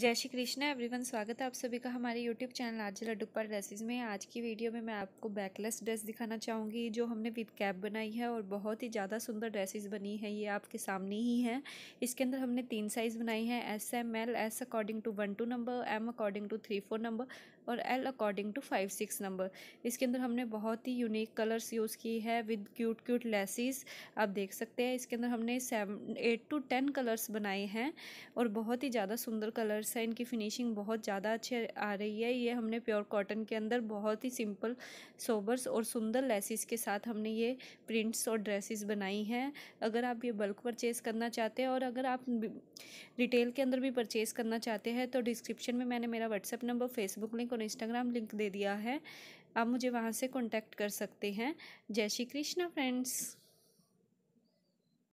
जय श्री कृष्णा एवरीवन स्वागत है आप सभी का हमारे यूट्यूब चैनल आज पर ड्रेसिस में आज की वीडियो में मैं आपको बैकलेस ड्रेस दिखाना चाहूँगी जो हमने विद कैप बनाई है और बहुत ही ज़्यादा सुंदर ड्रेसेस बनी है ये आपके सामने ही हैं इसके अंदर हमने तीन साइज़ बनाई है S M L S according to one two number M according to three four number और L according to five six number इसके अंदर हमने बहुत ही यूनिक कलर्स यूज़ की है विद क्यूट क्यूट लेसिस आप देख सकते हैं इसके अंदर हमने seven eight to ten colours बनाए हैं और बहुत ही ज़्यादा सुंदर कलर्स सा इनकी की फिनिशिंग बहुत ज़्यादा अच्छी आ रही है ये हमने प्योर कॉटन के अंदर बहुत ही सिंपल सोबर्स और सुंदर लेसिस के साथ हमने ये प्रिंट्स और ड्रेसेस बनाई हैं अगर आप ये बल्क परचेज़ करना चाहते हैं और अगर आप रिटेल के अंदर भी परचेज़ करना चाहते हैं तो डिस्क्रिप्शन में मैंने मेरा व्हाट्सअप नंबर फेसबुक लिंक और इंस्टाग्राम लिंक दे दिया है आप मुझे वहाँ से कॉन्टैक्ट कर सकते हैं जय श्री कृष्णा फ्रेंड्स